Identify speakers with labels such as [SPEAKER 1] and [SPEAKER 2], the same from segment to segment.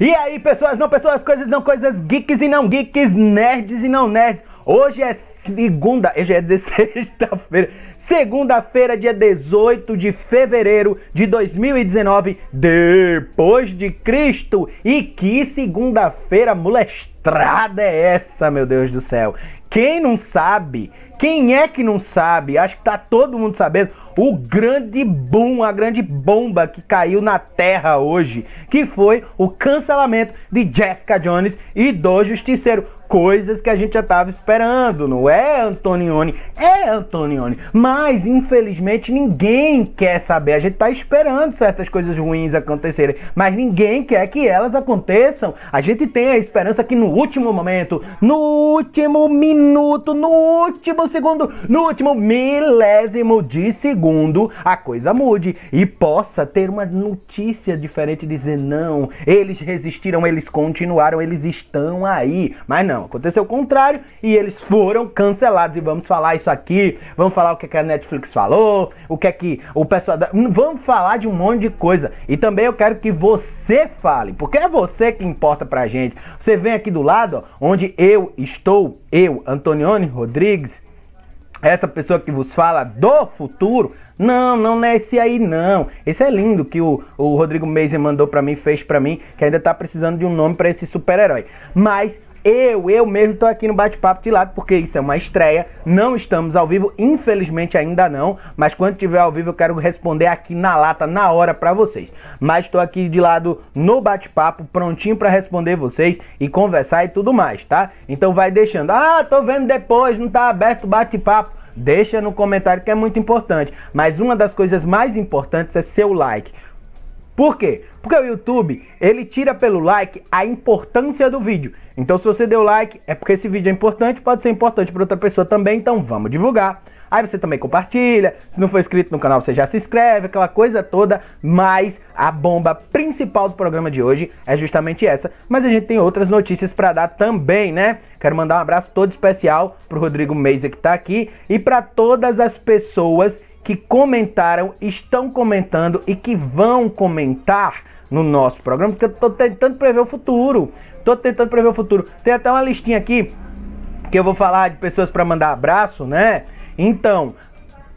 [SPEAKER 1] E aí, pessoas, não pessoas, coisas não coisas, geeks e não geeks, nerds e não nerds. Hoje é segunda, eu já ia dizer sexta-feira. Segunda-feira, dia 18 de fevereiro de 2019, depois de Cristo. E que segunda-feira molestrada é essa, meu Deus do céu? Quem não sabe? Quem é que não sabe? Acho que tá todo mundo sabendo o grande boom, a grande bomba que caiu na terra hoje, que foi o cancelamento de Jessica Jones e do Justiceiro. Coisas que a gente já estava esperando, não é, Antonioni? É, Antonioni. Mas, infelizmente, ninguém quer saber. A gente está esperando certas coisas ruins acontecerem, mas ninguém quer que elas aconteçam. A gente tem a esperança que no último momento, no último minuto, no último segundo, no último milésimo de segundo, segundo a coisa mude e possa ter uma notícia diferente dizer não, eles resistiram, eles continuaram, eles estão aí. Mas não, aconteceu o contrário e eles foram cancelados e vamos falar isso aqui, vamos falar o que, é que a Netflix falou, o que é que o pessoal da... vamos falar de um monte de coisa. E também eu quero que você fale, porque é você que importa pra gente. Você vem aqui do lado, ó, onde eu estou, eu, Antonione Rodrigues, essa pessoa que vos fala do futuro, não, não é esse aí não. Esse é lindo que o, o Rodrigo Meiser mandou para mim, fez para mim, que ainda tá precisando de um nome para esse super-herói. Mas eu, eu mesmo estou aqui no bate-papo de lado, porque isso é uma estreia. Não estamos ao vivo, infelizmente ainda não. Mas quando tiver ao vivo, eu quero responder aqui na lata, na hora para vocês. Mas estou aqui de lado no bate-papo, prontinho para responder vocês e conversar e tudo mais, tá? Então vai deixando. Ah, tô vendo depois, não tá aberto o bate-papo deixa no comentário que é muito importante. Mas uma das coisas mais importantes é seu like. Por quê? Porque o YouTube, ele tira pelo like a importância do vídeo. Então se você deu like, é porque esse vídeo é importante, pode ser importante para outra pessoa também, então vamos divulgar. Aí você também compartilha, se não for inscrito no canal, você já se inscreve, aquela coisa toda, mas a bomba principal do programa de hoje é justamente essa, mas a gente tem outras notícias para dar também, né? Quero mandar um abraço todo especial pro Rodrigo Meiser que está aqui e para todas as pessoas que comentaram, estão comentando e que vão comentar no nosso programa, porque eu estou tentando prever o futuro. Estou tentando prever o futuro. Tem até uma listinha aqui que eu vou falar de pessoas para mandar abraço, né? Então,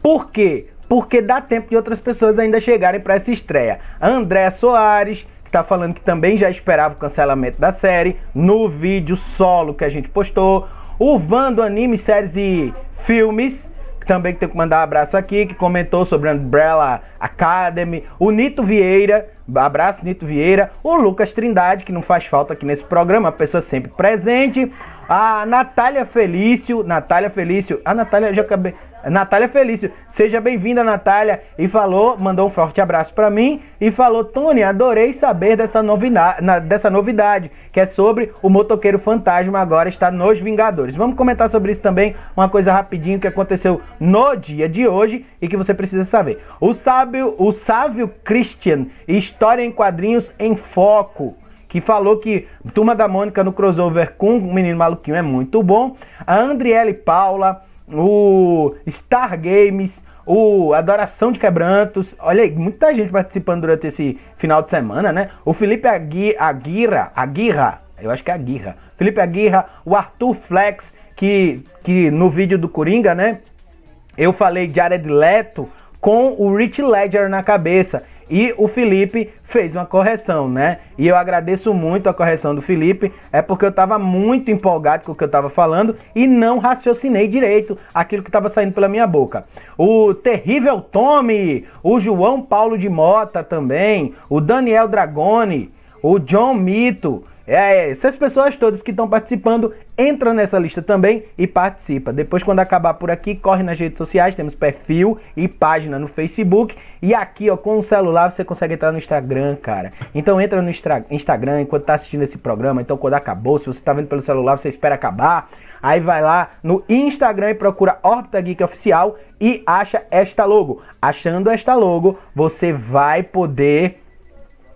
[SPEAKER 1] por quê? Porque dá tempo de outras pessoas ainda chegarem para essa estreia. André Soares, tá falando que também já esperava o cancelamento da série, no vídeo solo que a gente postou. O Vando Anime Séries e Filmes, também que tem que mandar um abraço aqui, que comentou sobre a Umbrella Academy. O Nito Vieira, abraço Nito Vieira. O Lucas Trindade, que não faz falta aqui nesse programa, a pessoa sempre presente. A Natália Felício, Natália Felício. A Natália, já acabei, Natália Felício. Seja bem-vinda, Natália. E falou, mandou um forte abraço para mim e falou: Tony, adorei saber dessa novidade, na, dessa novidade, que é sobre o motoqueiro fantasma agora está nos Vingadores. Vamos comentar sobre isso também, uma coisa rapidinho que aconteceu no dia de hoje e que você precisa saber. O sábio, o sábio Christian, História em Quadrinhos em Foco que falou que Turma da Mônica no crossover com o Menino Maluquinho é muito bom. A Andriele Paula, o Star Games, o Adoração de Quebrantos. Olha aí, muita gente participando durante esse final de semana, né? O Felipe Agui, Aguirra, Aguirra, eu acho que é Aguirra. Felipe Aguirra, o Arthur Flex, que, que no vídeo do Coringa, né? Eu falei de Jared Leto com o Rich Ledger na cabeça. E o Felipe fez uma correção, né? E eu agradeço muito a correção do Felipe, é porque eu estava muito empolgado com o que eu estava falando e não raciocinei direito aquilo que estava saindo pela minha boca. O terrível Tommy, o João Paulo de Mota também, o Daniel Dragoni, o John Mito, é, é, essas pessoas todas que estão participando, entra nessa lista também e participa. Depois, quando acabar por aqui, corre nas redes sociais, temos perfil e página no Facebook. E aqui, ó, com o celular você consegue entrar no Instagram, cara. Então entra no Instagram enquanto tá assistindo esse programa. Então, quando acabou, se você tá vendo pelo celular, você espera acabar. Aí vai lá no Instagram e procura Orbita Geek Oficial e acha esta logo. Achando esta logo, você vai poder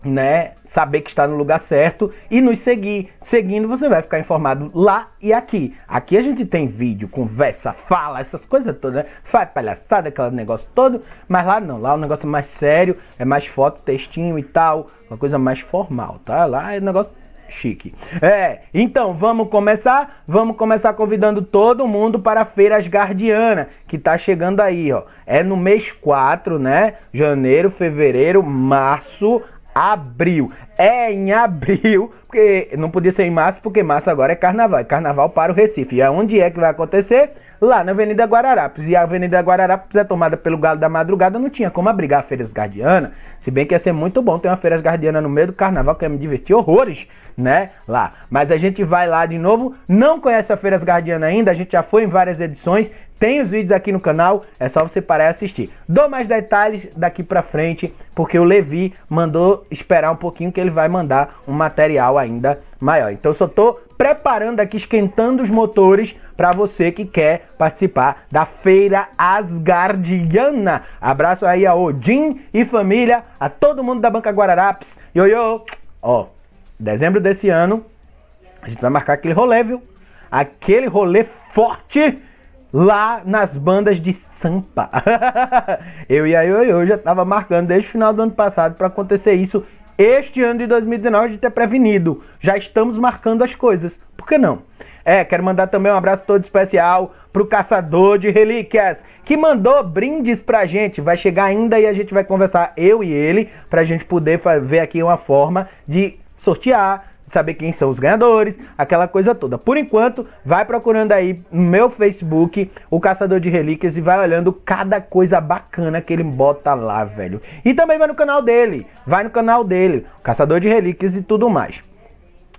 [SPEAKER 1] né, saber que está no lugar certo e nos seguir. Seguindo, você vai ficar informado lá e aqui. Aqui a gente tem vídeo, conversa, fala, essas coisas todas, né? Faz palhaçada, aquele negócio todo, mas lá não, lá o é um negócio mais sério, é mais foto, textinho e tal, uma coisa mais formal, tá? Lá é um negócio chique. É, então vamos começar? Vamos começar convidando todo mundo para a Feiras Guardiana, que tá chegando aí, ó. É no mês 4, né? Janeiro, fevereiro, março, abril. É em abril, porque não podia ser em março, porque março agora é carnaval. É carnaval para o Recife. E aonde é que vai acontecer? Lá na Avenida Guararapes. E a Avenida Guararapes é tomada pelo Galo da Madrugada, não tinha como abrigar a Feiras Guardiana. Se bem que ia ser muito bom ter uma Feiras Guardiana no meio do carnaval, que ia me divertir horrores, né? Lá. Mas a gente vai lá de novo. Não conhece a Feiras Guardiana ainda, a gente já foi em várias edições. Tem os vídeos aqui no canal, é só você parar e assistir. Dou mais detalhes daqui pra frente, porque o Levi mandou esperar um pouquinho que ele vai mandar um material ainda maior. Então só tô preparando aqui, esquentando os motores para você que quer participar da Feira Asgardiana. Abraço aí a Odin e família, a todo mundo da Banca Guararapes. yo. Ó, dezembro desse ano, a gente vai marcar aquele rolê, viu? Aquele rolê forte lá nas bandas de Sampa. eu e a Ioiô já tava marcando desde o final do ano passado para acontecer isso este ano de 2019 de ter prevenido. Já estamos marcando as coisas. Por que não? É, quero mandar também um abraço todo especial pro caçador de relíquias, que mandou brindes pra gente. Vai chegar ainda e a gente vai conversar eu e ele pra gente poder ver aqui uma forma de sortear saber quem são os ganhadores, aquela coisa toda. Por enquanto, vai procurando aí no meu Facebook o Caçador de Relíquias e vai olhando cada coisa bacana que ele bota lá, velho. E também vai no canal dele, vai no canal dele, Caçador de Relíquias e tudo mais.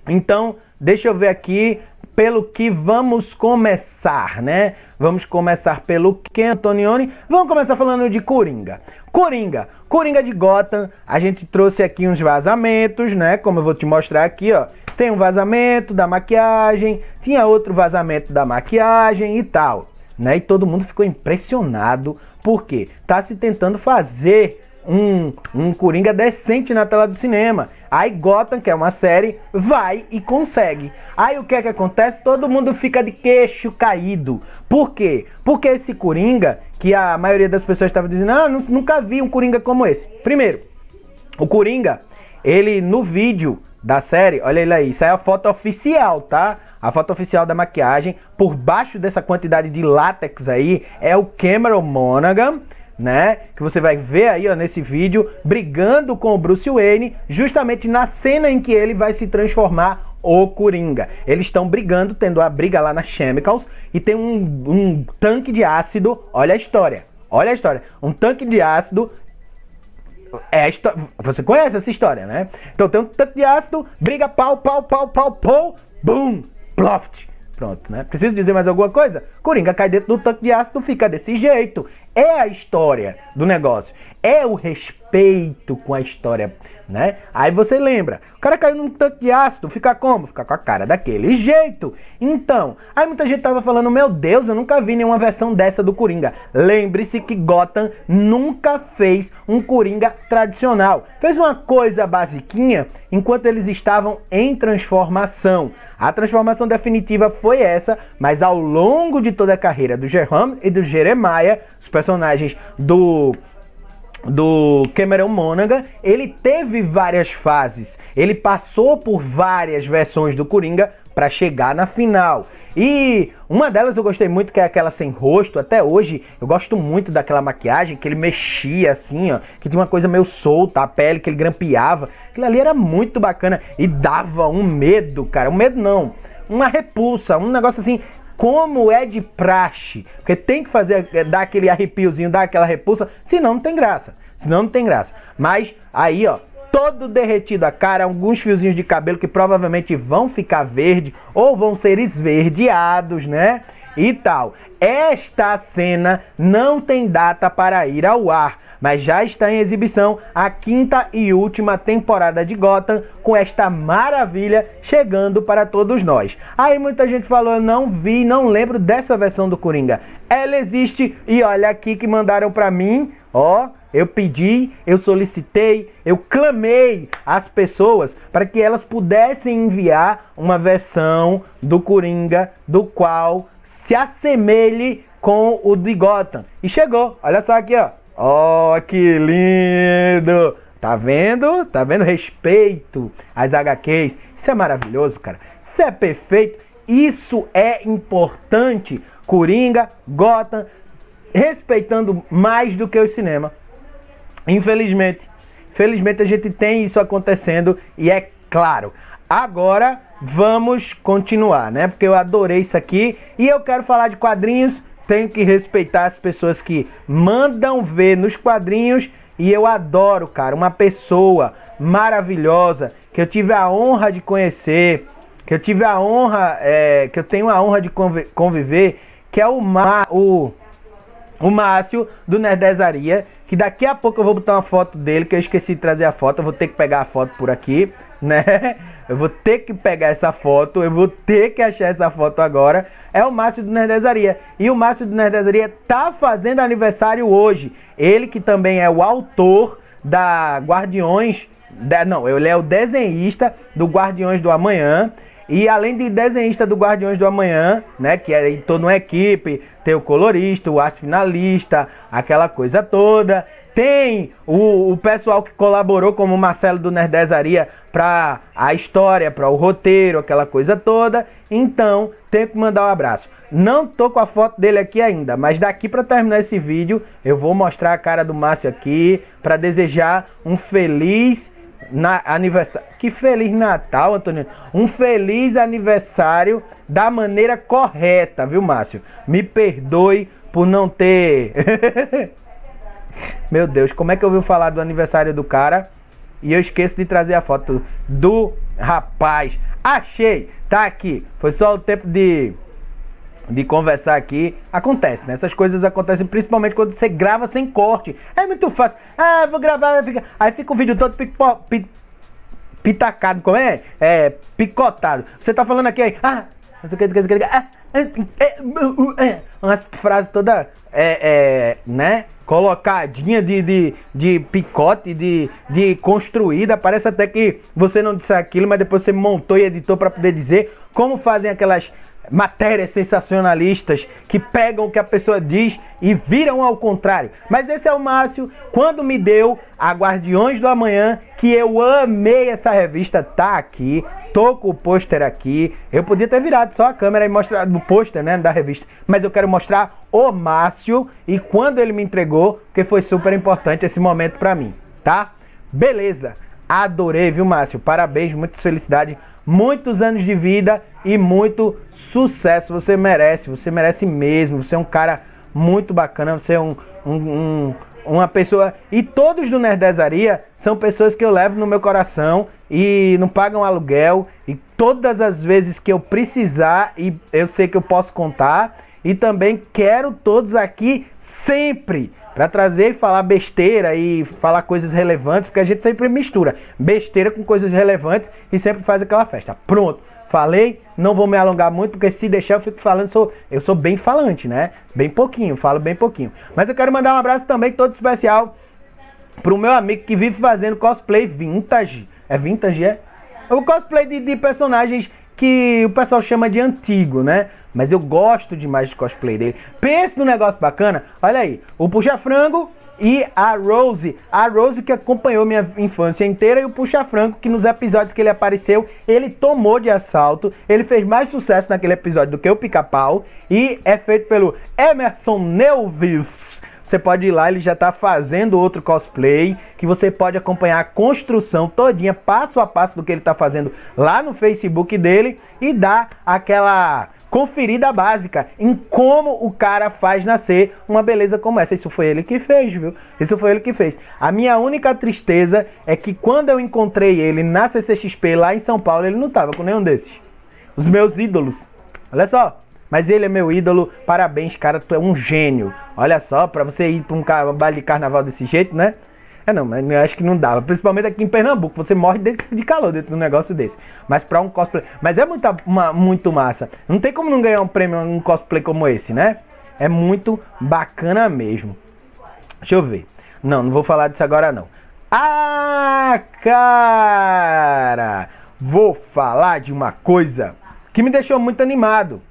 [SPEAKER 1] Então, deixa eu ver aqui pelo que vamos começar, né? Vamos começar pelo que, Antonioni? Vamos começar falando de Coringa. Coringa. Coringa de Gotham, a gente trouxe aqui uns vazamentos, né? Como eu vou te mostrar aqui, ó. Tem um vazamento da maquiagem, tinha outro vazamento da maquiagem e tal, né? E todo mundo ficou impressionado porque tá se tentando fazer um, um Coringa decente na tela do cinema. Aí Gotham, que é uma série, vai e consegue. Aí o que é que acontece? Todo mundo fica de queixo caído. Por quê? Porque esse Coringa, que a maioria das pessoas estava dizendo, ah, nunca vi um Coringa como esse. Primeiro, o Coringa, ele no vídeo da série, olha ele aí, isso é a foto oficial, tá? A foto oficial da maquiagem, por baixo dessa quantidade de látex aí, é o Cameron Monaghan né? Que você vai ver aí ó, nesse vídeo, brigando com o Bruce Wayne, justamente na cena em que ele vai se transformar o Coringa. Eles estão brigando, tendo a briga lá na Chemicals, e tem um, um tanque de ácido, olha a história, olha a história, um tanque de ácido é Você conhece essa história, né? Então tem um tanque de ácido, briga pau, pau, pau, pau, pau, boom, ploft. Pronto, né? Preciso dizer mais alguma coisa? Coringa cai dentro do tanque de ácido, fica desse jeito. É a história do negócio. É o respeito com a história né? Aí você lembra, o cara caiu num tanque de ácido, fica como? Fica com a cara daquele jeito. Então, aí muita gente tava falando, meu Deus, eu nunca vi nenhuma versão dessa do Coringa. Lembre-se que Gotham nunca fez um Coringa tradicional. Fez uma coisa basiquinha enquanto eles estavam em transformação. A transformação definitiva foi essa, mas ao longo de toda a carreira do Jerome e do Jeremiah, os personagens do do Cameron Monaghan, ele teve várias fases, ele passou por várias versões do Coringa para chegar na final. E uma delas eu gostei muito, que é aquela sem rosto. Até hoje eu gosto muito daquela maquiagem que ele mexia assim, ó. Que tinha uma coisa meio solta, a pele que ele grampeava. Aquilo ali era muito bacana e dava um medo, cara. Um medo não. Uma repulsa, um negócio assim como é de praxe, porque tem que fazer eh, dar aquele arrepiozinho, dar aquela repulsa, senão não tem graça. Senão não tem graça. Mas aí, ó, todo derretido a cara, alguns fiozinhos de cabelo que provavelmente vão ficar verde ou vão ser esverdeados, né? E tal. Esta cena não tem data para ir ao ar mas já está em exibição a quinta e última temporada de Gotham, com esta maravilha chegando para todos nós. Aí muita gente falou: eu não vi, não lembro dessa versão do Coringa. Ela existe e olha aqui que mandaram para mim, ó. Eu pedi, eu solicitei, eu clamei as pessoas para que elas pudessem enviar uma versão do Coringa do qual se assemelhe com o de Gotham. E chegou, olha só aqui, ó. Ó, oh, que lindo! Tá vendo? Tá vendo? Respeito às HQs. Isso é maravilhoso, cara. Isso é perfeito. Isso é importante. Coringa, Gotham, respeitando mais do que o cinema. Infelizmente. infelizmente a gente tem isso acontecendo e é claro. Agora vamos continuar, né? Porque eu adorei isso aqui e eu quero falar de quadrinhos tenho que respeitar as pessoas que mandam ver nos quadrinhos e eu adoro, cara, uma pessoa maravilhosa que eu tive a honra de conhecer, que eu tive a honra, é, que eu tenho a honra de conviver, que é o, Mar, o, o Márcio do Nerdezaria, que daqui a pouco eu vou botar uma foto dele, que eu esqueci de trazer a foto, eu vou ter que pegar a foto por aqui, né? Eu vou ter que pegar essa foto, eu vou ter que achar essa foto agora. É o Márcio do Nerdesaria. E o Márcio do Nerdesaria tá fazendo aniversário hoje. Ele que também é o autor da Guardiões. Da, não, ele é o desenhista do Guardiões do Amanhã. E além de desenhista do Guardiões do Amanhã, né, que é toda uma equipe, tem o colorista, o arte finalista, aquela coisa toda. Tem o, o pessoal que colaborou, como o Marcelo do Nerdesaria, para a história, para o roteiro, aquela coisa toda. Então, tenho que mandar um abraço. Não tô com a foto dele aqui ainda, mas daqui para terminar esse vídeo, eu vou mostrar a cara do Márcio aqui para desejar um feliz na aniversário. Que feliz Natal, Antônio. Um feliz aniversário da maneira correta, viu, Márcio? Me perdoe por não ter Meu Deus, como é que eu ouvi falar do aniversário do cara? E eu esqueço de trazer a foto do rapaz. Achei! Tá aqui. Foi só o tempo de de conversar aqui. Acontece, né? Essas coisas acontecem principalmente quando você grava sem corte. É muito fácil. Ah, vou gravar. Fica... Aí fica o vídeo todo pipo, pitacado, como é? É, picotado. Você tá falando aqui aí. Ah, não sei o que, umas frases toda. É, é, né? colocadinha de, de, de picote, de, de construída. Parece até que você não disse aquilo, mas depois você montou e editou para poder dizer como fazem aquelas matérias sensacionalistas que pegam o que a pessoa diz e viram ao contrário. Mas esse é o Márcio, quando me deu a Guardiões do Amanhã, que eu amei essa revista, tá aqui, tô com o pôster aqui. Eu podia ter virado só a câmera e mostrado o pôster, né, da revista, mas eu quero mostrar o Márcio e quando ele me entregou, que foi super importante esse momento para mim, tá? Beleza. Adorei, viu, Márcio? Parabéns, muita felicidade, muitos anos de vida e muito sucesso. Você merece, você merece mesmo. Você é um cara muito bacana, você é um, um, um uma pessoa. E todos do nerdesaria são pessoas que eu levo no meu coração e não pagam aluguel. E todas as vezes que eu precisar, e eu sei que eu posso contar. E também quero todos aqui sempre para trazer e falar besteira e falar coisas relevantes, porque a gente sempre mistura besteira com coisas relevantes e sempre faz aquela festa. Pronto. Falei, não vou me alongar muito, porque se deixar eu fico falando, sou, eu sou bem falante, né? Bem pouquinho, falo bem pouquinho. Mas eu quero mandar um abraço também todo especial pro meu amigo que vive fazendo cosplay vintage. É vintage, é? é o cosplay de, de personagens que o pessoal chama de antigo, né? Mas eu gosto demais de cosplay dele. Pense no negócio bacana. Olha aí, o Puxa Frango e a Rose. A Rose que acompanhou minha infância inteira e o Puxa Franco, que nos episódios que ele apareceu, ele tomou de assalto. Ele fez mais sucesso naquele episódio do que o Pica-Pau. E é feito pelo Emerson Neuvis. Você pode ir lá, ele já está fazendo outro cosplay, que você pode acompanhar a construção todinha, passo a passo do que ele está fazendo lá no Facebook dele e dar aquela conferida básica em como o cara faz nascer uma beleza como essa. Isso foi ele que fez, viu? Isso foi ele que fez. A minha única tristeza é que quando eu encontrei ele na CCXP lá em São Paulo, ele não tava com nenhum desses. Os meus ídolos. Olha só. Mas ele é meu ídolo. Parabéns, cara, tu é um gênio. Olha só, para você ir para um baile de carnaval desse jeito, né? É, não, mas eu acho que não dava. Principalmente aqui em Pernambuco, você morre de calor dentro de um negócio desse. Mas pra um cosplay. Mas é muita, uma, muito massa. Não tem como não ganhar um prêmio um cosplay como esse, né? É muito bacana mesmo. Deixa eu ver. Não, não vou falar disso agora não. Ah, cara! Vou falar de uma coisa que me deixou muito animado.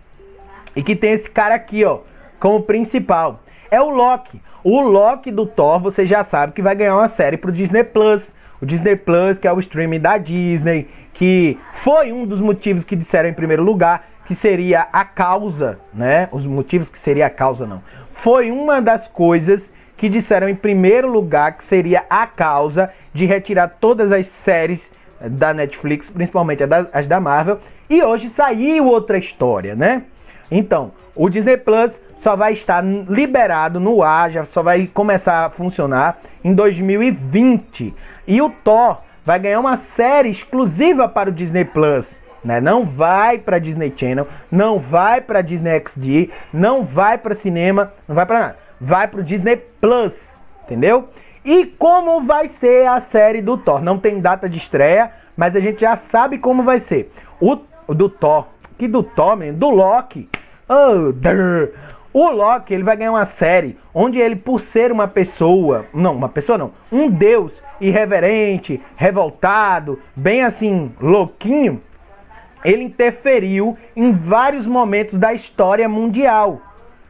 [SPEAKER 1] E que tem esse cara aqui, ó, como principal é o Loki. O Loki do Thor, você já sabe que vai ganhar uma série pro Disney Plus. O Disney Plus, que é o streaming da Disney, que foi um dos motivos que disseram em primeiro lugar que seria a causa, né? Os motivos que seria a causa não. Foi uma das coisas que disseram em primeiro lugar que seria a causa de retirar todas as séries eh, da Netflix, principalmente as da Marvel, e hoje saiu outra história, né? Então, o Disney Plus só vai estar liberado no ar, já só vai começar a funcionar em 2020. E o Thor vai ganhar uma série exclusiva para o Disney Plus. Né? Não vai para Disney Channel, não vai para Disney XD, não vai para cinema, não vai para nada. Vai para o Disney Plus, entendeu? E como vai ser a série do Thor? Não tem data de estreia, mas a gente já sabe como vai ser. O do Thor, que do Thor, man, do Loki. Oh, o Loki ele vai ganhar uma série onde ele, por ser uma pessoa, não, uma pessoa não, um deus irreverente, revoltado, bem assim, louquinho, ele interferiu em vários momentos da história mundial.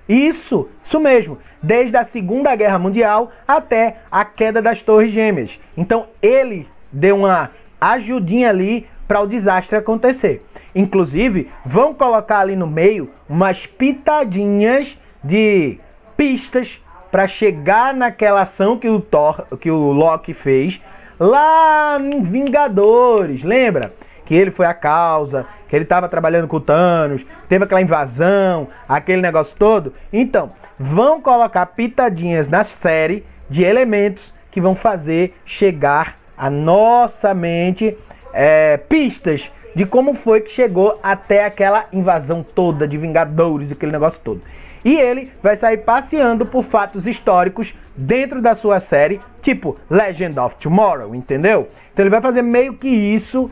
[SPEAKER 1] Isso, isso mesmo, desde a Segunda Guerra Mundial até a queda das Torres Gêmeas. Então ele deu uma ajudinha ali para o desastre acontecer. Inclusive, vão colocar ali no meio umas pitadinhas de pistas para chegar naquela ação que o Thor, que o Loki fez lá em Vingadores, lembra? Que ele foi a causa, que ele estava trabalhando com o Thanos, teve aquela invasão, aquele negócio todo. Então, vão colocar pitadinhas na série de elementos que vão fazer chegar à nossa mente é, pistas de como foi que chegou até aquela invasão toda de Vingadores, aquele negócio todo. E ele vai sair passeando por fatos históricos dentro da sua série, tipo Legend of Tomorrow, entendeu? Então ele vai fazer meio que isso,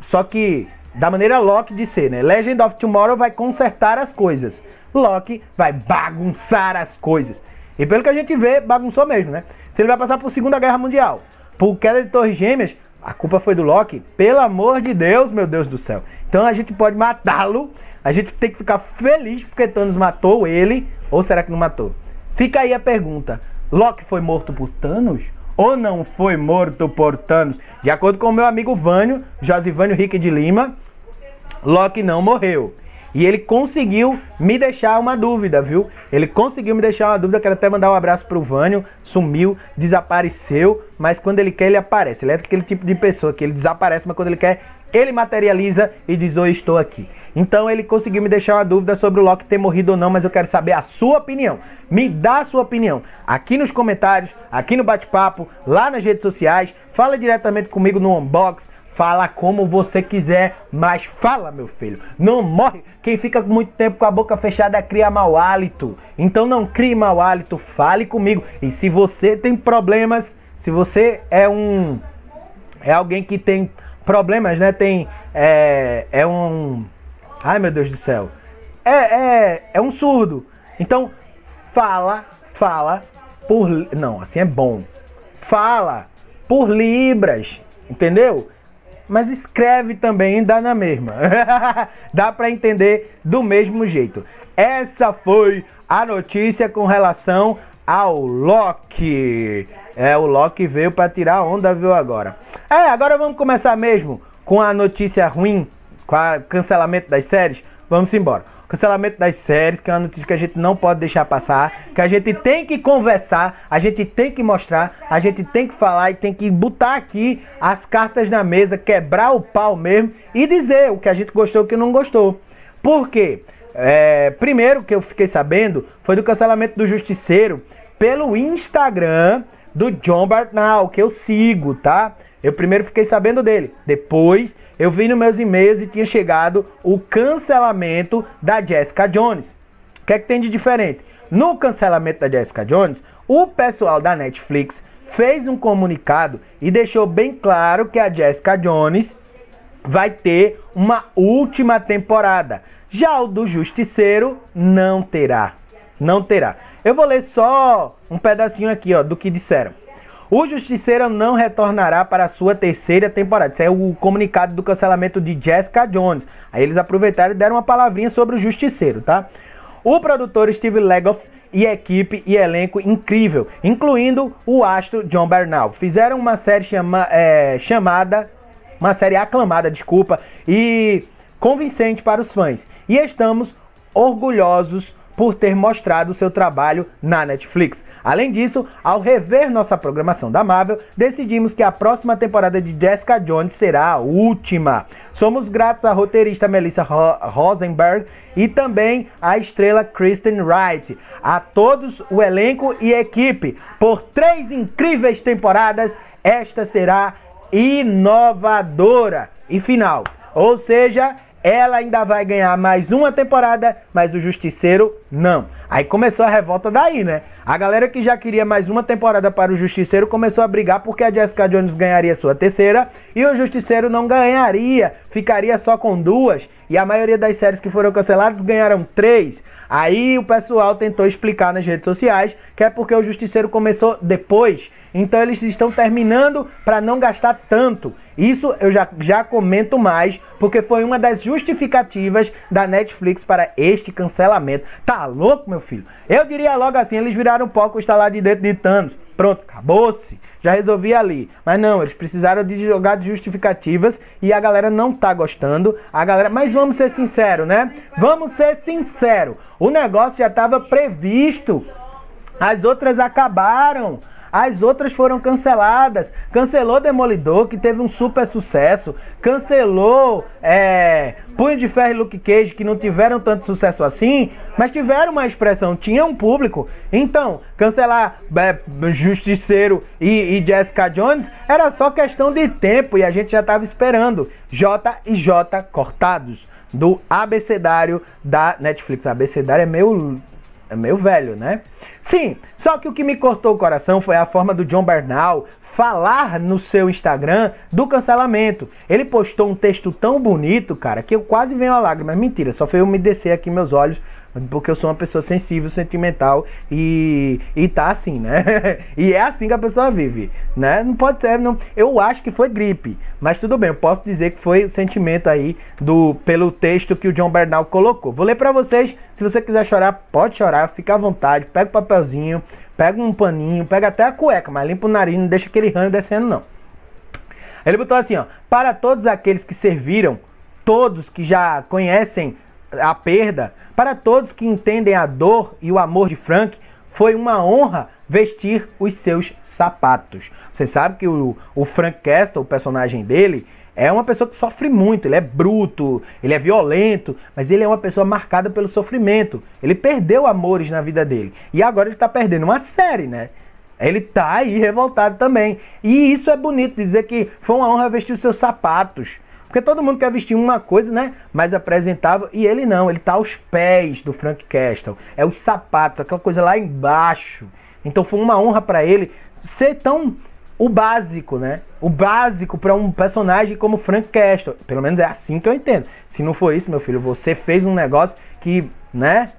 [SPEAKER 1] só que da maneira Loki de ser, né? Legend of Tomorrow vai consertar as coisas. Loki vai bagunçar as coisas. E pelo que a gente vê, bagunçou mesmo, né? Se ele vai passar por Segunda Guerra Mundial, por queda de Torres Gêmeas, a culpa foi do Loki? Pelo amor de Deus, meu Deus do céu. Então a gente pode matá-lo. A gente tem que ficar feliz porque Thanos matou ele. Ou será que não matou? Fica aí a pergunta: Loki foi morto por Thanos? Ou não foi morto por Thanos? De acordo com o meu amigo Vânio, Josivânio Rique de Lima, Loki não morreu. E ele conseguiu me deixar uma dúvida, viu? Ele conseguiu me deixar uma dúvida. Quero até mandar um abraço pro Vânio. Sumiu, desapareceu, mas quando ele quer, ele aparece. Ele é aquele tipo de pessoa que ele desaparece, mas quando ele quer, ele materializa e diz: Oi, estou aqui. Então ele conseguiu me deixar uma dúvida sobre o Loki ter morrido ou não, mas eu quero saber a sua opinião. Me dá a sua opinião aqui nos comentários, aqui no bate-papo, lá nas redes sociais. Fala diretamente comigo no unbox Fala como você quiser, mas fala, meu filho. Não morre. Quem fica muito tempo com a boca fechada cria mau hálito. Então não crie mau hálito, fale comigo. E se você tem problemas, se você é um. É alguém que tem problemas, né? Tem. É, é um. Ai, meu Deus do céu. É, é, é um surdo. Então, fala, fala por. Não, assim é bom. Fala por Libras, entendeu? mas escreve também, dá na mesma. dá para entender do mesmo jeito. Essa foi a notícia com relação ao Loki. É, o Loki veio para tirar onda, viu agora. É, agora vamos começar mesmo com a notícia ruim, com o cancelamento das séries. Vamos embora cancelamento das séries, que é uma notícia que a gente não pode deixar passar, que a gente tem que conversar, a gente tem que mostrar, a gente tem que falar e tem que botar aqui as cartas na mesa, quebrar o pau mesmo e dizer o que a gente gostou e o que não gostou. Por quê? É, primeiro que eu fiquei sabendo foi do cancelamento do Justiceiro pelo Instagram do John Bartnall, que eu sigo, tá? Eu primeiro fiquei sabendo dele. Depois eu vi nos meus e-mails e tinha chegado o cancelamento da Jessica Jones. O que é que tem de diferente? No cancelamento da Jessica Jones, o pessoal da Netflix fez um comunicado e deixou bem claro que a Jessica Jones vai ter uma última temporada. Já o do Justiceiro não terá. Não terá. Eu vou ler só um pedacinho aqui, ó, do que disseram. O Justiceiro não retornará para a sua terceira temporada. Isso é o comunicado do cancelamento de Jessica Jones. Aí eles aproveitaram e deram uma palavrinha sobre o Justiceiro, tá? O produtor Steve Legoff e equipe e elenco incrível, incluindo o astro John Bernal. Fizeram uma série chama, é, chamada, uma série aclamada, desculpa, e convincente para os fãs. E estamos orgulhosos por ter mostrado seu trabalho na Netflix. Além disso, ao rever nossa programação da Marvel, decidimos que a próxima temporada de Jessica Jones será a última. Somos gratos à roteirista Melissa Ro Rosenberg e também à estrela Kristen Wright, a todos o elenco e equipe por três incríveis temporadas. Esta será inovadora e final. Ou seja, ela ainda vai ganhar mais uma temporada, mas o Justiceiro não. Aí começou a revolta daí, né? A galera que já queria mais uma temporada para o Justiceiro começou a brigar porque a Jessica Jones ganharia sua terceira e o Justiceiro não ganharia, ficaria só com duas e a maioria das séries que foram canceladas ganharam três. Aí o pessoal tentou explicar nas redes sociais que é porque o Justiceiro começou depois. Então eles estão terminando para não gastar tanto. Isso eu já, já comento mais, porque foi uma das justificativas da Netflix para este cancelamento. Tá louco, meu filho? Eu diria logo assim, eles viraram pó com está lá de dentro de Thanos. Pronto, acabou-se. Já resolvi ali. Mas não, eles precisaram de jogar de justificativas e a galera não tá gostando. A galera, mas vamos ser sincero, né? Vamos ser sincero. O negócio já estava previsto. As outras acabaram. As outras foram canceladas. Cancelou Demolidor, que teve um super sucesso. Cancelou é, Punho de Ferro e Luke Cage, que não tiveram tanto sucesso assim, mas tiveram uma expressão, tinha um público. Então, cancelar é, Justiceiro e, e Jessica Jones era só questão de tempo e a gente já estava esperando. J e J cortados do abecedário da Netflix. Abecedário é meio é meio velho, né? Sim, só que o que me cortou o coração foi a forma do John Bernal falar no seu Instagram do cancelamento. Ele postou um texto tão bonito, cara, que eu quase venho a lágrima. É mentira, só foi eu me descer aqui meus olhos, porque eu sou uma pessoa sensível, sentimental e, e tá assim, né? e é assim que a pessoa vive, né? Não pode ser, não. Eu acho que foi gripe, mas tudo bem, eu posso dizer que foi o sentimento aí do pelo texto que o John Bernal colocou. Vou ler para vocês, se você quiser chorar, pode chorar, fica à vontade, pega o papelzinho, Pega um paninho, pega até a cueca, mas limpa o nariz, não deixa aquele ranho descendo, não. Ele botou assim, ó. Para todos aqueles que serviram, todos que já conhecem a perda, para todos que entendem a dor e o amor de Frank, foi uma honra vestir os seus sapatos. Você sabe que o, o Frank Castle, o personagem dele, é uma pessoa que sofre muito, ele é bruto, ele é violento, mas ele é uma pessoa marcada pelo sofrimento. Ele perdeu amores na vida dele. E agora ele está perdendo uma série, né? Ele tá aí revoltado também. E isso é bonito, dizer que foi uma honra vestir os seus sapatos. Porque todo mundo quer vestir uma coisa, né? Mais apresentável. E ele não, ele tá aos pés do Frank Castle. É os sapatos, aquela coisa lá embaixo. Então foi uma honra para ele ser tão o básico, né? O básico para um personagem como Frank Castle. Pelo menos é assim que eu entendo. Se não for isso, meu filho, você fez um negócio que, né?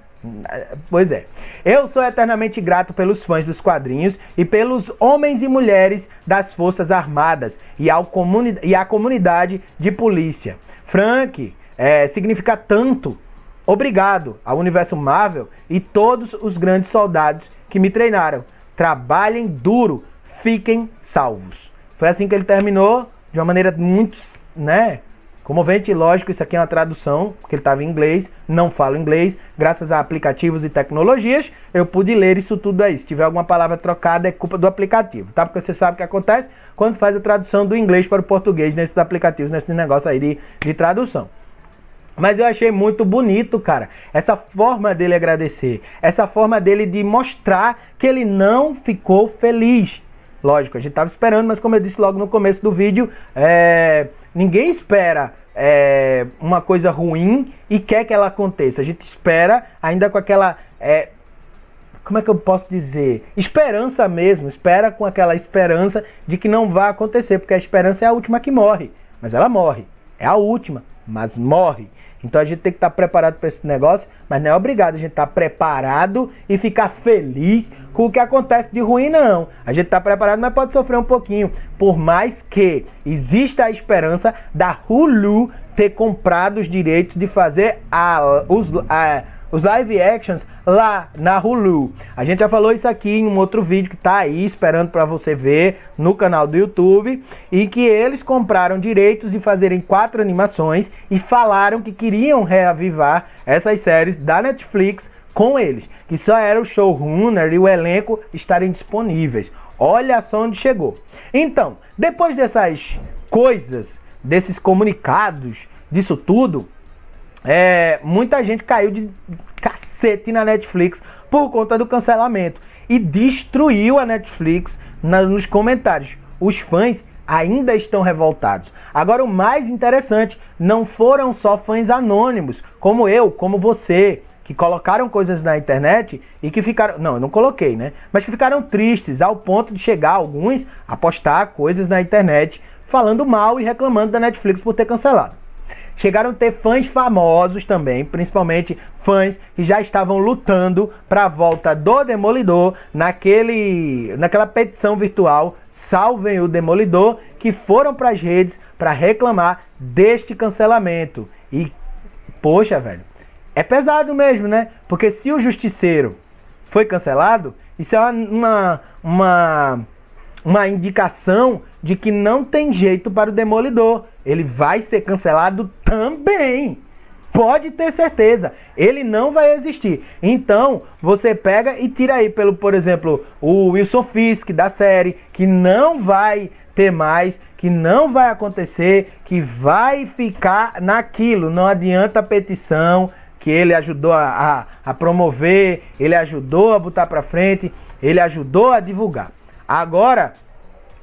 [SPEAKER 1] Pois é. Eu sou eternamente grato pelos fãs dos quadrinhos e pelos homens e mulheres das Forças Armadas e, ao comuni e à comunidade de polícia. Frank é, significa tanto. Obrigado ao universo Marvel e todos os grandes soldados que me treinaram. Trabalhem duro fiquem salvos. Foi assim que ele terminou, de uma maneira muito, né, comovente. Lógico, isso aqui é uma tradução, porque ele estava em inglês, não falo inglês. Graças a aplicativos e tecnologias, eu pude ler isso tudo aí. Se tiver alguma palavra trocada, é culpa do aplicativo, tá? Porque você sabe o que acontece quando faz a tradução do inglês para o português nesses aplicativos, nesse negócio aí de, de tradução. Mas eu achei muito bonito, cara, essa forma dele agradecer, essa forma dele de mostrar que ele não ficou feliz, Lógico, a gente estava esperando, mas como eu disse logo no começo do vídeo, é, ninguém espera é, uma coisa ruim e quer que ela aconteça. A gente espera ainda com aquela. É, como é que eu posso dizer? Esperança mesmo, espera com aquela esperança de que não vai acontecer, porque a esperança é a última que morre, mas ela morre. É a última, mas morre. Então a gente tem que estar tá preparado para esse negócio, mas não é obrigado a gente estar tá preparado e ficar feliz com o que acontece de ruim, não. A gente está preparado, mas pode sofrer um pouquinho. Por mais que exista a esperança da Hulu ter comprado os direitos de fazer a, os, a, os live actions lá na Hulu. A gente já falou isso aqui em um outro vídeo que tá aí esperando para você ver no canal do YouTube e que eles compraram direitos de fazerem quatro animações e falaram que queriam reavivar essas séries da Netflix com eles, que só era o showrunner e o elenco estarem disponíveis. Olha só onde chegou. Então, depois dessas coisas, desses comunicados, disso tudo, é, muita gente caiu de cacete na Netflix por conta do cancelamento e destruiu a Netflix na, nos comentários. Os fãs ainda estão revoltados. Agora, o mais interessante, não foram só fãs anônimos, como eu, como você, que colocaram coisas na internet e que ficaram. Não, eu não coloquei, né? Mas que ficaram tristes ao ponto de chegar alguns a postar coisas na internet falando mal e reclamando da Netflix por ter cancelado. Chegaram a ter fãs famosos também, principalmente fãs que já estavam lutando para a volta do Demolidor naquele, naquela petição virtual Salvem o Demolidor, que foram para as redes para reclamar deste cancelamento. E poxa, velho, é pesado mesmo, né? Porque se o Justiceiro foi cancelado, isso é uma, uma, uma indicação de que não tem jeito para o Demolidor ele vai ser cancelado também. Pode ter certeza, ele não vai existir. Então, você pega e tira aí pelo, por exemplo, o Wilson Fisk da série, que não vai ter mais, que não vai acontecer, que vai ficar naquilo. Não adianta petição que ele ajudou a, a, a promover, ele ajudou a botar para frente, ele ajudou a divulgar. Agora,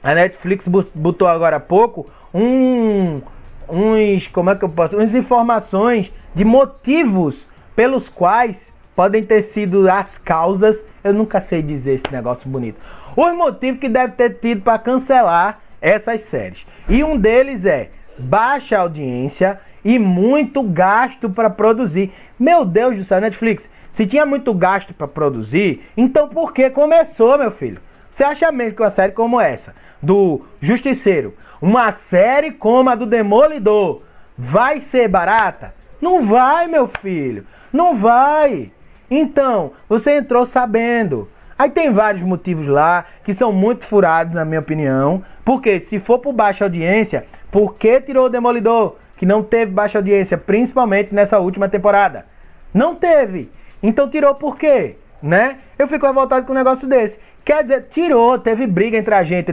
[SPEAKER 1] a Netflix botou agora há pouco um, uns, como é que eu posso, uns informações de motivos pelos quais podem ter sido as causas. Eu nunca sei dizer esse negócio bonito. Os motivos que deve ter tido para cancelar essas séries. E um deles é baixa audiência e muito gasto para produzir. Meu Deus do céu, Netflix, se tinha muito gasto para produzir, então por que começou, meu filho? Você acha mesmo que uma série como essa, do Justiceiro, uma série como a do Demolidor vai ser barata? Não vai, meu filho. Não vai. Então, você entrou sabendo. Aí tem vários motivos lá que são muito furados, na minha opinião. Porque se for por baixa audiência, por que tirou o Demolidor? Que não teve baixa audiência, principalmente nessa última temporada. Não teve. Então tirou por quê? Né? Eu fico revoltado com um negócio desse. Quer dizer, tirou, teve briga entre a gente,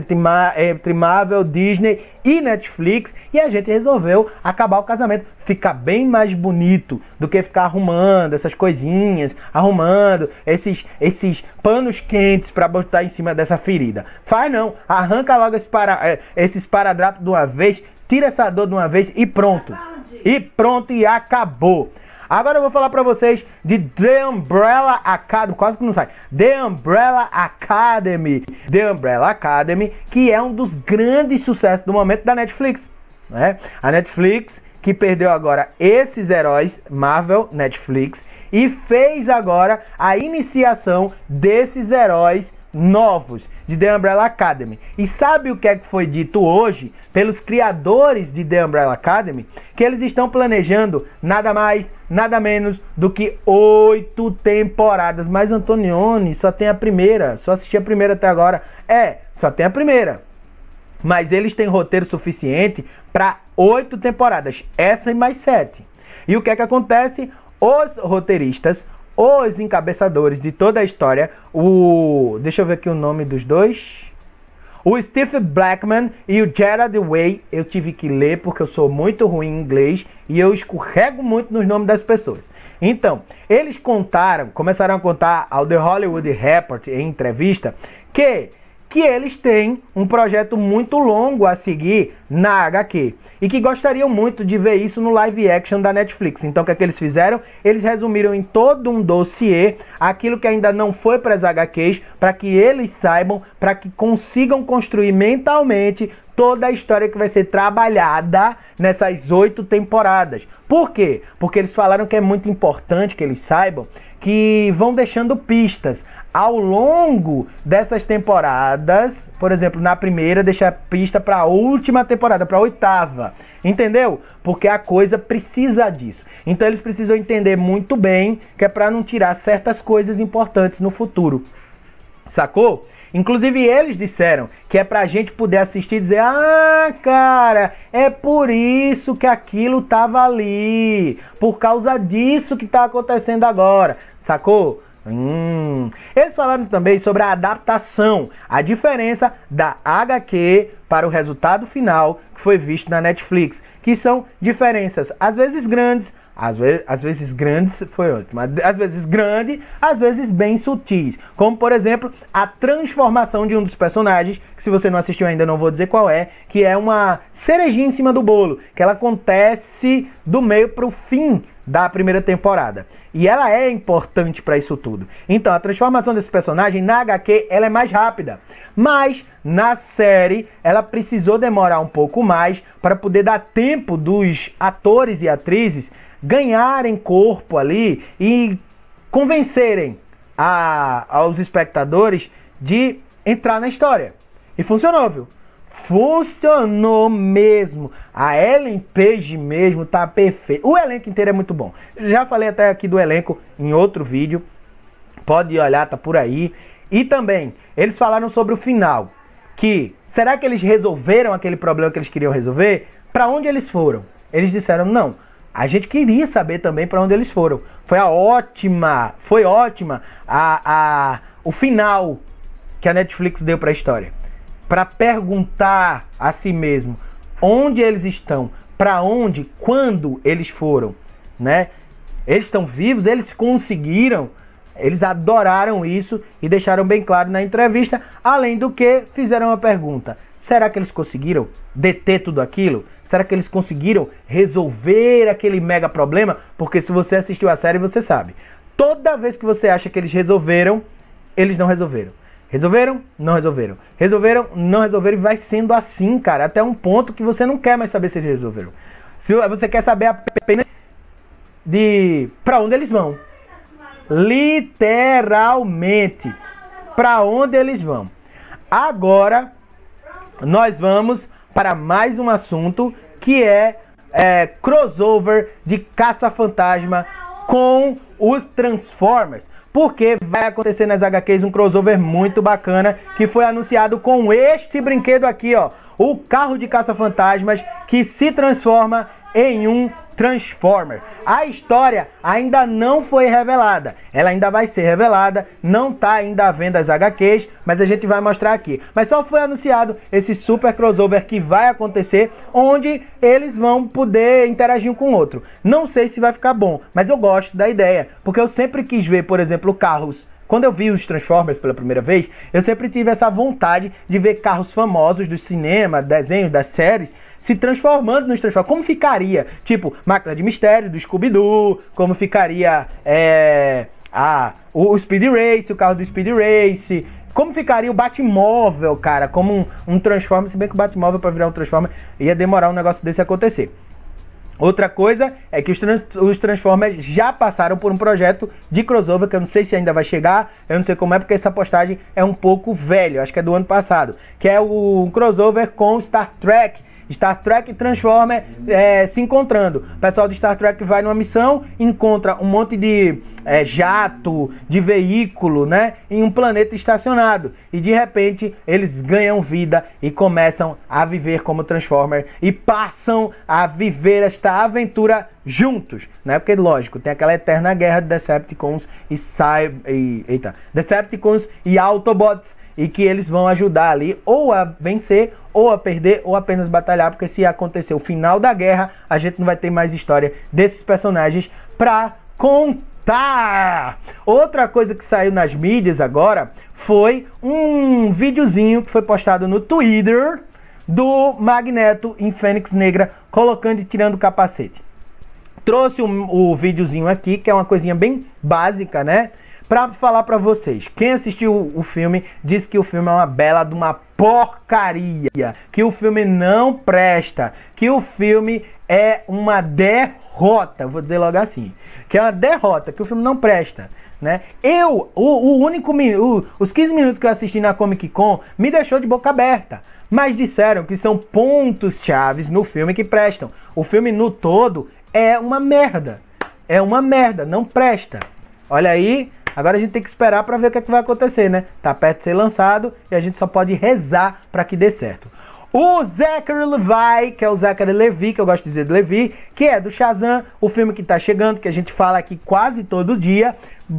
[SPEAKER 1] eh, entre, Marvel, Disney e Netflix, e a gente resolveu acabar o casamento. Fica bem mais bonito do que ficar arrumando essas coisinhas, arrumando esses, esses panos quentes para botar em cima dessa ferida. Faz não, arranca logo esse para, eh, esses paradrapos de uma vez, tira essa dor de uma vez e pronto. E pronto, e acabou. Agora eu vou falar pra vocês de The Umbrella Academy, quase que não sai, The Umbrella Academy, The Umbrella Academy, que é um dos grandes sucessos do momento da Netflix, né? A Netflix que perdeu agora esses heróis Marvel, Netflix e fez agora a iniciação desses heróis novos de The Umbrella Academy. E sabe o que é que foi dito hoje pelos criadores de The Umbrella Academy? Que eles estão planejando nada mais, nada menos do que oito temporadas. Mas Antonioni só tem a primeira, só assisti a primeira até agora. É, só tem a primeira. Mas eles têm roteiro suficiente para oito temporadas, essa e mais sete. E o que é que acontece? Os roteiristas os encabeçadores de toda a história, o. Deixa eu ver aqui o nome dos dois. O Steve Blackman e o Gerard Way eu tive que ler porque eu sou muito ruim em inglês e eu escorrego muito nos nomes das pessoas. Então, eles contaram, começaram a contar ao The Hollywood Report em entrevista que que eles têm um projeto muito longo a seguir na HQ e que gostariam muito de ver isso no live action da Netflix. Então, o que é que eles fizeram? Eles resumiram em todo um dossiê aquilo que ainda não foi para as HQs, para que eles saibam, para que consigam construir mentalmente toda a história que vai ser trabalhada nessas oito temporadas. Por quê? Porque eles falaram que é muito importante que eles saibam que vão deixando pistas ao longo dessas temporadas, por exemplo, na primeira deixa a pista para a última temporada, para a oitava, entendeu? Porque a coisa precisa disso. Então eles precisam entender muito bem que é para não tirar certas coisas importantes no futuro. Sacou? Inclusive eles disseram que é pra gente poder assistir e dizer: "Ah, cara, é por isso que aquilo tava ali, por causa disso que tá acontecendo agora". Sacou? Hum. Eles falaram também sobre a adaptação, a diferença da HQ para o resultado final que foi visto na Netflix, que são diferenças às vezes grandes, às vezes, às vezes grandes foi ótimo, às vezes grande, às vezes bem sutis, como por exemplo a transformação de um dos personagens, que se você não assistiu ainda não vou dizer qual é, que é uma cerejinha em cima do bolo, que ela acontece do meio para o fim da primeira temporada. E ela é importante para isso tudo. Então, a transformação desse personagem na HQ, ela é mais rápida. Mas na série, ela precisou demorar um pouco mais para poder dar tempo dos atores e atrizes ganharem corpo ali e convencerem a, aos espectadores de entrar na história. E funcionou, viu? funcionou mesmo. A Ellen Page mesmo tá perfeita. O elenco inteiro é muito bom. Já falei até aqui do elenco em outro vídeo. Pode olhar, tá por aí. E também, eles falaram sobre o final. Que será que eles resolveram aquele problema que eles queriam resolver? Para onde eles foram? Eles disseram não. A gente queria saber também para onde eles foram. Foi a ótima, foi ótima a, a, o final que a Netflix deu para a história para perguntar a si mesmo onde eles estão, para onde, quando eles foram, né? Eles estão vivos, eles conseguiram, eles adoraram isso e deixaram bem claro na entrevista, além do que fizeram a pergunta: será que eles conseguiram deter tudo aquilo? Será que eles conseguiram resolver aquele mega problema? Porque se você assistiu a série, você sabe. Toda vez que você acha que eles resolveram, eles não resolveram. Resolveram? Não resolveram. Resolveram? Não resolveram. E vai sendo assim, cara, até um ponto que você não quer mais saber se eles resolveram. Se você quer saber apenas de para onde eles vão. Literalmente, para onde eles vão. Agora nós vamos para mais um assunto que é, é crossover de caça-fantasma com os Transformers, porque vai acontecer nas HQs um crossover muito bacana que foi anunciado com este brinquedo aqui, ó, o carro de caça-fantasmas que se transforma em um Transformer. A história ainda não foi revelada. Ela ainda vai ser revelada, não está ainda à venda as HQs, mas a gente vai mostrar aqui. Mas só foi anunciado esse super crossover que vai acontecer, onde eles vão poder interagir um com o outro. Não sei se vai ficar bom, mas eu gosto da ideia, porque eu sempre quis ver, por exemplo, carros quando eu vi os Transformers pela primeira vez, eu sempre tive essa vontade de ver carros famosos do cinema, desenhos, das séries, se transformando nos Transformers. Como ficaria, tipo, Máquina de Mistério do Scooby-Doo, como ficaria é, a, o, o Speed Race, o carro do Speed Race, como ficaria o Batmóvel, cara, como um, um Transformer, se bem que o Batmóvel para virar um Transformer ia demorar um negócio desse acontecer. Outra coisa é que os, trans, os, Transformers já passaram por um projeto de crossover que eu não sei se ainda vai chegar, eu não sei como é, porque essa postagem é um pouco velha, acho que é do ano passado, que é o crossover com Star Trek, Star Trek e Transformer é, se encontrando. O pessoal de Star Trek vai numa missão, encontra um monte de é, jato, de veículo, né? Em um planeta estacionado. E de repente eles ganham vida e começam a viver como Transformer e passam a viver esta aventura juntos, né? Porque lógico, tem aquela eterna guerra de Decepticons e, Cy e eita, Decepticons e Autobots e que eles vão ajudar ali ou a vencer ou a perder ou apenas batalhar, porque se acontecer o final da guerra, a gente não vai ter mais história desses personagens para contar Tá! Outra coisa que saiu nas mídias agora foi um videozinho que foi postado no Twitter do Magneto em Fênix Negra colocando e tirando o capacete. Trouxe o, o videozinho aqui, que é uma coisinha bem básica, né? Pra falar pra vocês. Quem assistiu o filme disse que o filme é uma bela de uma porcaria. Que o filme não presta. Que o filme é uma derrota, vou dizer logo assim, que é uma derrota, que o filme não presta. Né? Eu, o, o único o, os 15 minutos que eu assisti na Comic Con me deixou de boca aberta. Mas disseram que são pontos chaves no filme que prestam. O filme no todo é uma merda. É uma merda, não presta. Olha aí, agora a gente tem que esperar para ver o que, é que vai acontecer, né? Tá perto de ser lançado e a gente só pode rezar para que dê certo. O Zachary Levi, que é o Zachary Levi, que eu gosto de dizer de Levi, que é do Shazam, o filme que está chegando, que a gente fala aqui quase todo dia,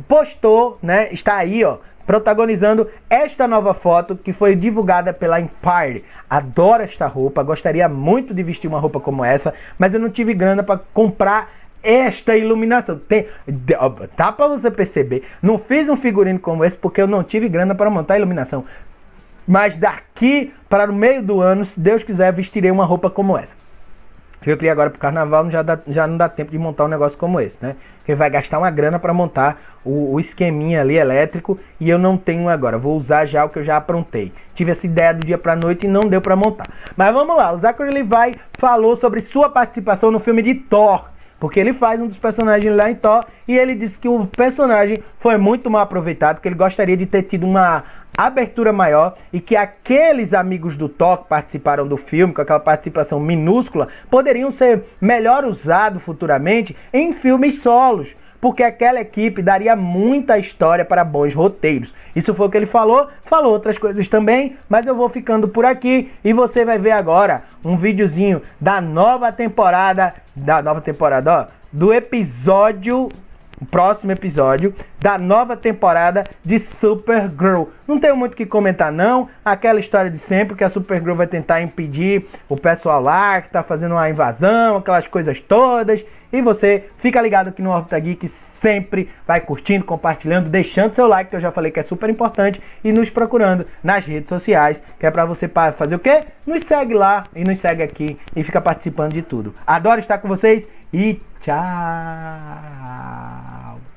[SPEAKER 1] postou, né? Está aí, ó, protagonizando esta nova foto que foi divulgada pela Empire. Adoro esta roupa, gostaria muito de vestir uma roupa como essa, mas eu não tive grana para comprar esta iluminação. Tem, tá para você perceber. Não fiz um figurino como esse porque eu não tive grana para montar a iluminação. Mas daqui para o meio do ano, se Deus quiser, vestirei uma roupa como essa. Eu criei agora para o carnaval, já, dá, já não dá tempo de montar um negócio como esse, né? Porque vai gastar uma grana para montar o, o, esqueminha ali elétrico e eu não tenho agora. Vou usar já o que eu já aprontei. Tive essa ideia do dia para noite e não deu para montar. Mas vamos lá, o Zachary Levi falou sobre sua participação no filme de Thor. Porque ele faz um dos personagens lá em Thor e ele disse que o personagem foi muito mal aproveitado, que ele gostaria de ter tido uma abertura maior e que aqueles amigos do Thor participaram do filme, com aquela participação minúscula, poderiam ser melhor usados futuramente em filmes solos. Porque aquela equipe daria muita história para bons roteiros. Isso foi o que ele falou, falou outras coisas também, mas eu vou ficando por aqui e você vai ver agora um videozinho da nova temporada, da nova temporada, ó, do episódio próximo episódio da nova temporada de Supergirl. Não tenho muito o que comentar não, aquela história de sempre que a Supergirl vai tentar impedir o pessoal lá que está fazendo uma invasão, aquelas coisas todas. E você fica ligado aqui no Orbita Geek, sempre vai curtindo, compartilhando, deixando seu like, que eu já falei que é super importante, e nos procurando nas redes sociais, que é para você fazer o quê? Nos segue lá e nos segue aqui e fica participando de tudo. Adoro estar com vocês e tchau!